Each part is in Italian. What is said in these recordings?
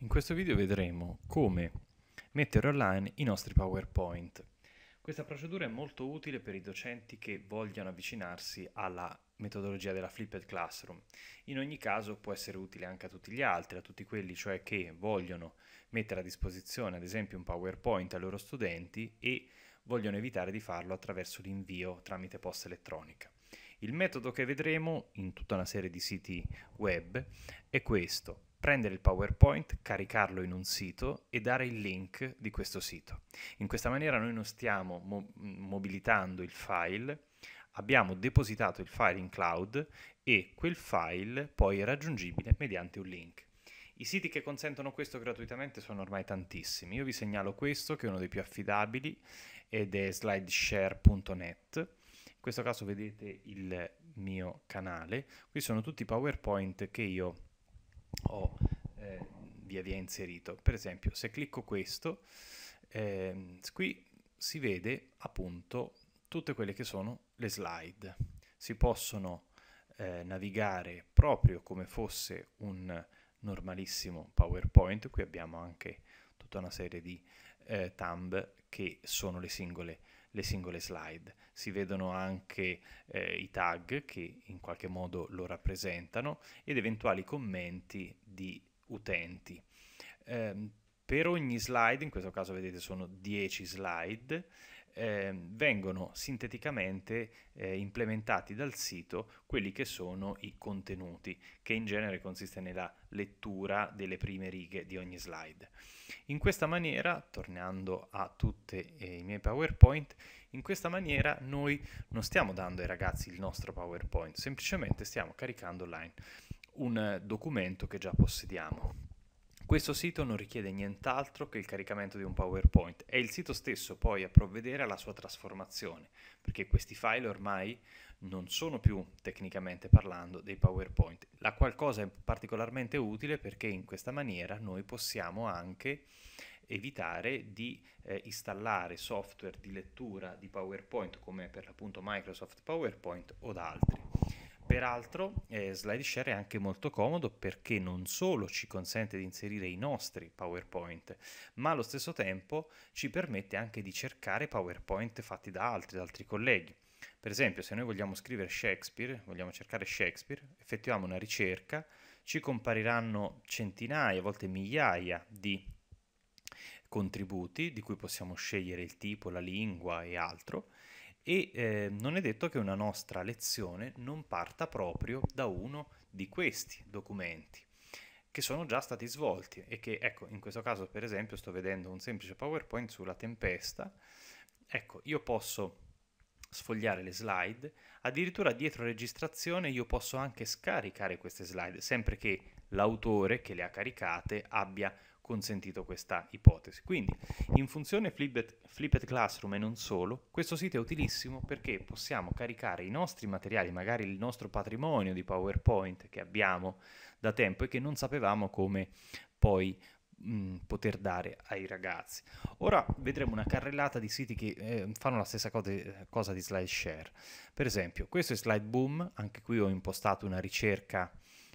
In questo video vedremo come mettere online i nostri PowerPoint. Questa procedura è molto utile per i docenti che vogliano avvicinarsi alla metodologia della Flipped Classroom. In ogni caso può essere utile anche a tutti gli altri, a tutti quelli cioè che vogliono mettere a disposizione ad esempio un PowerPoint ai loro studenti e vogliono evitare di farlo attraverso l'invio tramite posta elettronica. Il metodo che vedremo in tutta una serie di siti web è questo prendere il PowerPoint, caricarlo in un sito e dare il link di questo sito. In questa maniera noi non stiamo mo- mobilitando il file, abbiamo depositato il file in cloud e quel file poi è raggiungibile mediante un link. I siti che consentono questo gratuitamente sono ormai tantissimi. Io vi segnalo questo che è uno dei più affidabili ed è slideshare.net. In questo caso vedete il mio canale. Qui sono tutti i PowerPoint che io ho eh, via via inserito. Per esempio, se clicco questo, eh, qui si vede appunto tutte quelle che sono le slide. Si possono eh, navigare proprio come fosse un normalissimo PowerPoint. Qui abbiamo anche tutta una serie di eh, tab che sono le singole le singole slide, si vedono anche eh, i tag che in qualche modo lo rappresentano ed eventuali commenti di utenti. Eh, per ogni slide, in questo caso vedete sono 10 slide, eh, vengono sinteticamente eh, implementati dal sito quelli che sono i contenuti, che in genere consiste nella lettura delle prime righe di ogni slide. In questa maniera, tornando a tutti eh, i miei PowerPoint, in questa maniera noi non stiamo dando ai ragazzi il nostro PowerPoint, semplicemente stiamo caricando online un eh, documento che già possediamo. Questo sito non richiede nient'altro che il caricamento di un PowerPoint, è il sito stesso poi a provvedere alla sua trasformazione, perché questi file ormai non sono più, tecnicamente parlando, dei PowerPoint. La qualcosa è particolarmente utile perché in questa maniera noi possiamo anche evitare di eh, installare software di lettura di PowerPoint come per l'appunto Microsoft PowerPoint o altri. Peraltro eh, SlideShare è anche molto comodo perché non solo ci consente di inserire i nostri PowerPoint, ma allo stesso tempo ci permette anche di cercare PowerPoint fatti da altri, da altri colleghi. Per esempio, se noi vogliamo scrivere Shakespeare, vogliamo cercare Shakespeare, effettuiamo una ricerca, ci compariranno centinaia, a volte migliaia di contributi di cui possiamo scegliere il tipo, la lingua e altro e eh, non è detto che una nostra lezione non parta proprio da uno di questi documenti che sono già stati svolti e che, ecco, in questo caso per esempio sto vedendo un semplice PowerPoint sulla tempesta, ecco, io posso sfogliare le slide, addirittura dietro registrazione io posso anche scaricare queste slide, sempre che l'autore che le ha caricate abbia consentito questa ipotesi. Quindi, in funzione Flipped, Flipped Classroom e non solo, questo sito è utilissimo perché possiamo caricare i nostri materiali, magari il nostro patrimonio di PowerPoint che abbiamo da tempo e che non sapevamo come poi poter dare ai ragazzi. Ora vedremo una carrellata di siti che eh, fanno la stessa cosa, cosa di SlideShare. Per esempio, questo è SlideBoom, anche qui ho impostato una ricerca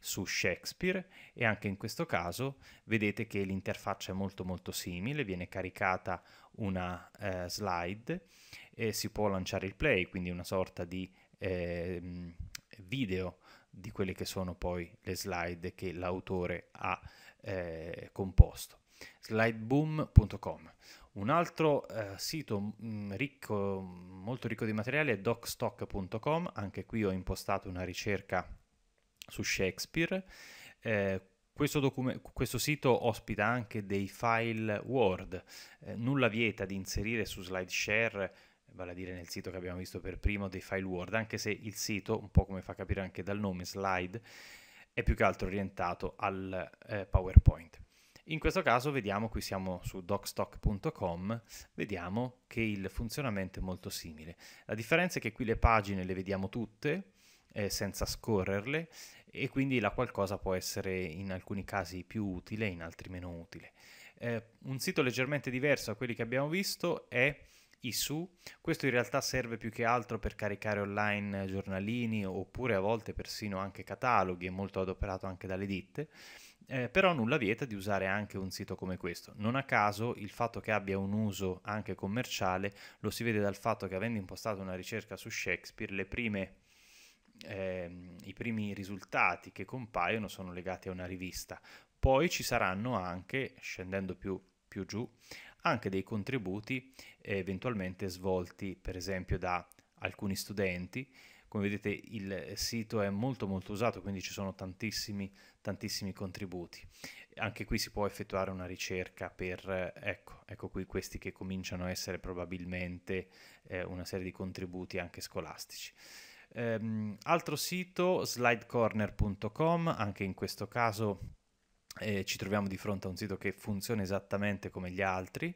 su Shakespeare e anche in questo caso vedete che l'interfaccia è molto molto simile, viene caricata una eh, slide e si può lanciare il play, quindi una sorta di eh, video di quelle che sono poi le slide che l'autore ha eh, composto. Slideboom.com un altro eh, sito mh, mm, ricco, molto ricco di materiale è docstock.com, anche qui ho impostato una ricerca su Shakespeare. Eh, questo, docu- questo, sito ospita anche dei file Word, eh, nulla vieta di inserire su SlideShare vale a dire nel sito che abbiamo visto per primo dei file Word, anche se il sito, un po' come fa capire anche dal nome slide, è più che altro orientato al eh, PowerPoint. In questo caso vediamo, qui siamo su docstock.com, vediamo che il funzionamento è molto simile. La differenza è che qui le pagine le vediamo tutte, eh, senza scorrerle, e quindi la qualcosa può essere in alcuni casi più utile, in altri meno utile. Eh, un sito leggermente diverso da quelli che abbiamo visto è ISU, questo in realtà serve più che altro per caricare online giornalini oppure a volte persino anche cataloghi, è molto adoperato anche dalle ditte. Eh, però nulla vieta di usare anche un sito come questo. Non a caso il fatto che abbia un uso anche commerciale lo si vede dal fatto che avendo impostato una ricerca su Shakespeare, le prime eh, i primi risultati che compaiono sono legati a una rivista. Poi ci saranno anche, scendendo più, più giù, anche dei contributi eh, eventualmente svolti per esempio da alcuni studenti. Come vedete il sito è molto molto usato, quindi ci sono tantissimi, tantissimi contributi. Anche qui si può effettuare una ricerca per, ecco, ecco qui questi che cominciano a essere probabilmente eh, una serie di contributi anche scolastici. Ehm, altro sito, slidecorner.com, anche in questo caso eh, ci troviamo di fronte a un sito che funziona esattamente come gli altri,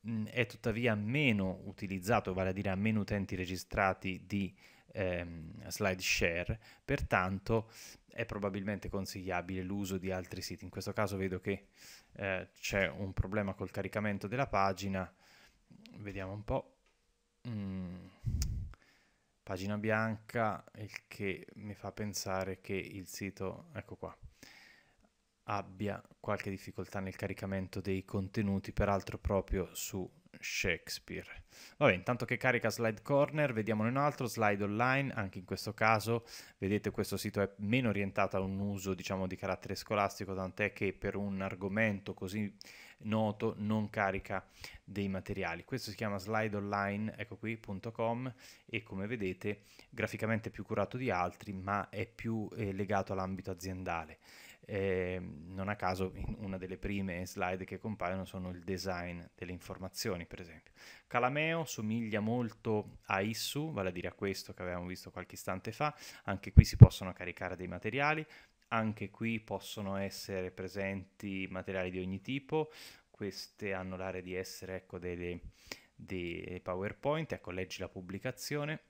mh, mm, è tuttavia meno utilizzato, vale a dire ha meno utenti registrati di ehm, SlideShare, pertanto è probabilmente consigliabile l'uso di altri siti. In questo caso vedo che eh, c'è un problema col caricamento della pagina, vediamo un po'. Mm pagina bianca, il che mi fa pensare che il sito, ecco qua, abbia qualche difficoltà nel caricamento dei contenuti, peraltro proprio su Shakespeare. Vabbè, intanto che carica Slide Corner, vediamo un altro, Slide Online, anche in questo caso, vedete questo sito è meno orientato a un uso, diciamo, di carattere scolastico, tant'è che per un argomento così noto non carica dei materiali. Questo si chiama slideonline, ecco qui.com e come vedete graficamente più curato di altri, ma è più eh, legato all'ambito aziendale eh, non a caso una delle prime slide che compaiono sono il design delle informazioni, per esempio. Calameo somiglia molto a Issu, vale a dire a questo che avevamo visto qualche istante fa, anche qui si possono caricare dei materiali, anche qui possono essere presenti materiali di ogni tipo, queste hanno l'area di essere ecco, dei, dei PowerPoint, ecco leggi la pubblicazione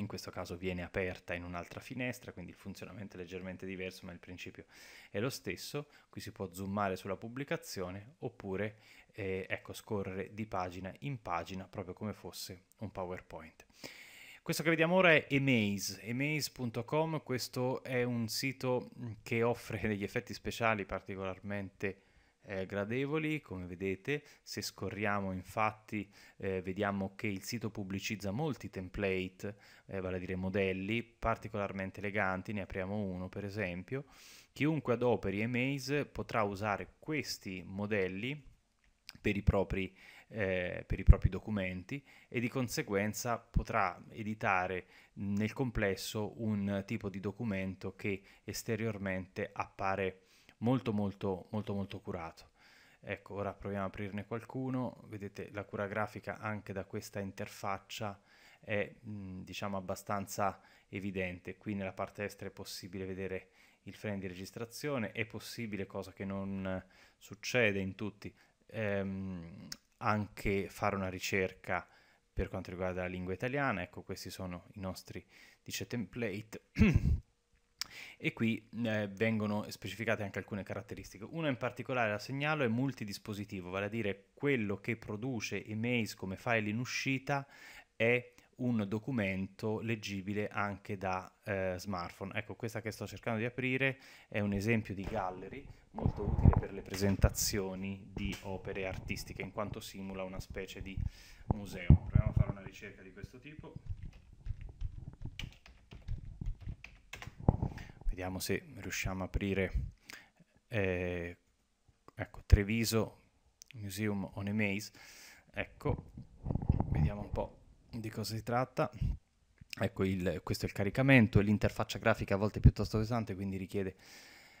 in questo caso viene aperta in un'altra finestra, quindi il funzionamento è leggermente diverso, ma il principio è lo stesso. Qui si può zoomare sulla pubblicazione oppure eh, ecco, scorrere di pagina in pagina proprio come fosse un PowerPoint. Questo che vediamo ora è Emaze, emaze.com, questo è un sito mm, che offre degli effetti speciali particolarmente eh, gradevoli, come vedete, se scorriamo infatti eh, vediamo che il sito pubblicizza molti template, eh, vale a dire modelli particolarmente eleganti, ne apriamo uno per esempio. Chiunque adoperi Emaze potrà usare questi modelli per i, propri, eh, per i, propri, documenti e di conseguenza potrà editare nel complesso un tipo di documento che esteriormente appare molto molto molto molto curato. Ecco, ora proviamo a aprirne qualcuno, vedete la cura grafica anche da questa interfaccia è mh, diciamo abbastanza evidente, qui nella parte destra è possibile vedere il frame di registrazione, è possibile, cosa che non succede in tutti, ehm, anche fare una ricerca per quanto riguarda la lingua italiana, ecco questi sono i nostri dice template e qui eh, vengono specificate anche alcune caratteristiche. Una in particolare la segnalo è multidispositivo, vale a dire quello che produce emails come file in uscita è un documento leggibile anche da eh, smartphone. Ecco, questa che sto cercando di aprire è un esempio di gallery molto utile per le presentazioni di opere artistiche, in quanto simula una specie di museo. Proviamo a fare una ricerca di questo tipo. Vediamo se riusciamo a aprire eh, ecco, Treviso Museum on a Maze. Ecco, vediamo un po' di cosa si tratta. Ecco, il, questo è il caricamento, l'interfaccia grafica a volte è piuttosto pesante, quindi richiede...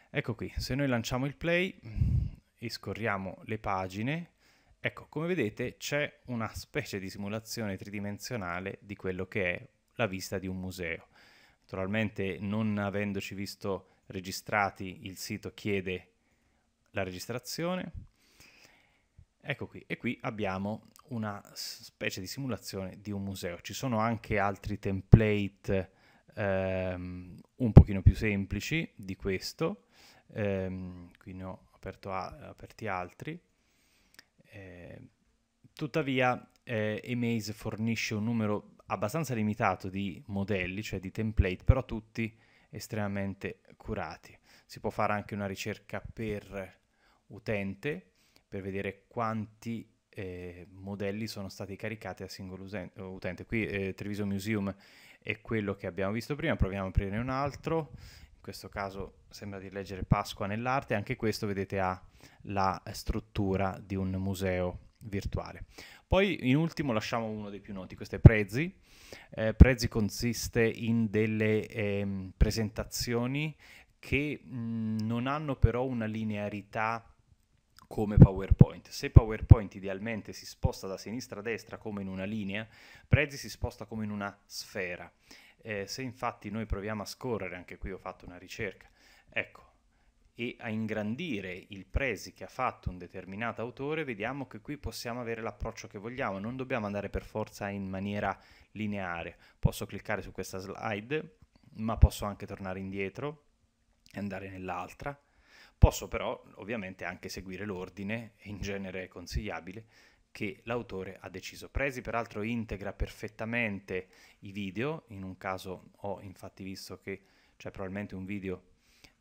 Ecco qui, se noi lanciamo il play e scorriamo le pagine, ecco, come vedete c'è una specie di simulazione tridimensionale di quello che è la vista di un museo. Naturalmente, non avendoci visto registrati, il sito chiede la registrazione. Ecco qui, e qui abbiamo una specie di simulazione di un museo. Ci sono anche altri template ehm, un pochino più semplici di questo. Ehm, qui ne ho a, aperti altri. Eh, tuttavia, eh, Emaze fornisce un numero abbastanza limitato di modelli, cioè di template, però tutti estremamente curati. Si può fare anche una ricerca per utente per vedere quanti eh, modelli sono stati caricati a singolo utente. Qui eh, Treviso Museum è quello che abbiamo visto prima, proviamo a aprirne un altro. In questo caso sembra di leggere Pasqua nell'arte, anche questo vedete ha la struttura di un museo virtuale. Poi in ultimo lasciamo uno dei più noti, questo è Prezi. Eh, Prezi consiste in delle eh, presentazioni che mh, non hanno però una linearità come PowerPoint. Se PowerPoint idealmente si sposta da sinistra a destra come in una linea, Prezi si sposta come in una sfera. Eh, se infatti noi proviamo a scorrere, anche qui ho fatto una ricerca, ecco, e a ingrandire il presi che ha fatto un determinato autore, vediamo che qui possiamo avere l'approccio che vogliamo, non dobbiamo andare per forza in maniera lineare. Posso cliccare su questa slide, ma posso anche tornare indietro e andare nell'altra. Posso però ovviamente anche seguire l'ordine, in genere è consigliabile, che l'autore ha deciso. Presi peraltro integra perfettamente i video, in un caso ho infatti visto che c'è probabilmente un video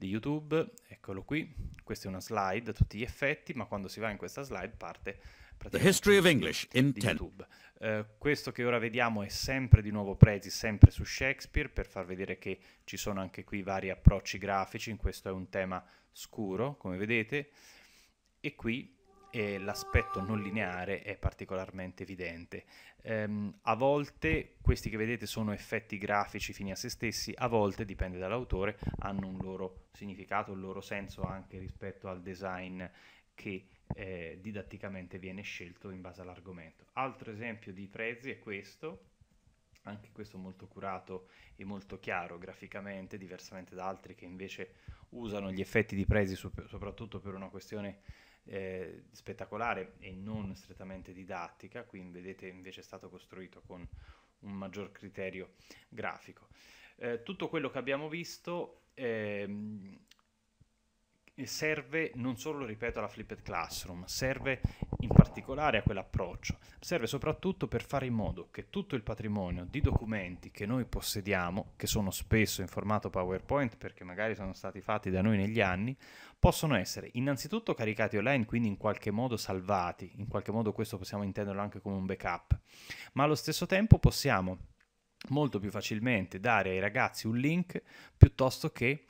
di YouTube, eccolo qui, questa è una slide a tutti gli effetti, ma quando si va in questa slide parte The History of English in 10. Uh, eh, questo che ora vediamo è sempre di nuovo Prezi, sempre su Shakespeare, per far vedere che ci sono anche qui vari approcci grafici, in questo è un tema scuro, come vedete, e qui e l'aspetto non lineare è particolarmente evidente. Um, a volte questi che vedete sono effetti grafici fini a se stessi, a volte, dipende dall'autore, hanno un loro significato, un loro senso anche rispetto al design che eh, didatticamente viene scelto in base all'argomento. Altro esempio di prezzi è questo, anche questo molto curato e molto chiaro graficamente, diversamente da altri che invece usano gli effetti di prezzi soprattutto per una questione eh, spettacolare e non strettamente didattica, qui vedete invece è stato costruito con un maggior criterio grafico. Eh, tutto quello che abbiamo visto eh, serve non solo, ripeto, alla flipped classroom, serve in particolare a quell'approccio, serve soprattutto per fare in modo che tutto il patrimonio di documenti che noi possediamo, che sono spesso in formato PowerPoint perché magari sono stati fatti da noi negli anni, possono essere innanzitutto caricati online, quindi in qualche modo salvati, in qualche modo questo possiamo intenderlo anche come un backup, ma allo stesso tempo possiamo molto più facilmente dare ai ragazzi un link piuttosto che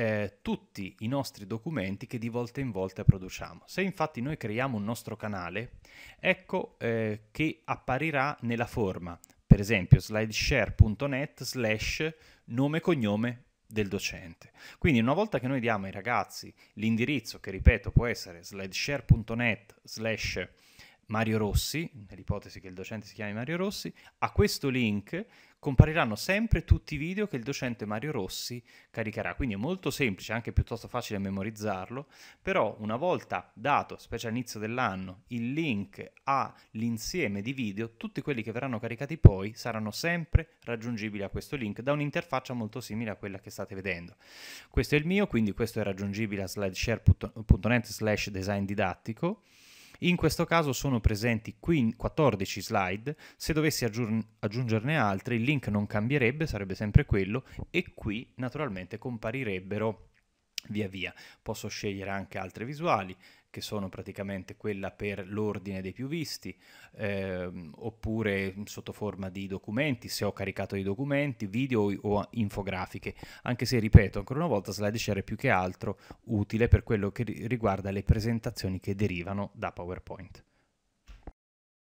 eh, tutti i nostri documenti che di volta in volta produciamo. Se infatti noi creiamo un nostro canale, ecco eh, che apparirà nella forma, per esempio slideshare.net slash nome e cognome del docente. Quindi una volta che noi diamo ai ragazzi l'indirizzo, che ripeto può essere slideshare.net slash Mario Rossi, nell'ipotesi che il docente si chiami Mario Rossi, a questo link compariranno sempre tutti i video che il docente Mario Rossi caricherà. Quindi è molto semplice, anche piuttosto facile memorizzarlo, però una volta dato, specie all'inizio dell'anno, il link all'insieme di video, tutti quelli che verranno caricati poi saranno sempre raggiungibili a questo link da un'interfaccia molto simile a quella che state vedendo. Questo è il mio, quindi questo è raggiungibile a slideshare.net slash design didattico. In questo caso sono presenti 14 slide, se dovessi aggiungerne altre il link non cambierebbe, sarebbe sempre quello e qui naturalmente comparirebbero via via. Posso scegliere anche altre visuali che sono praticamente quella per l'ordine dei più visti, eh, oppure sotto forma di documenti, se ho caricato i documenti, video o infografiche, anche se ripeto ancora una volta SlideShare è più che altro utile per quello che riguarda le presentazioni che derivano da PowerPoint.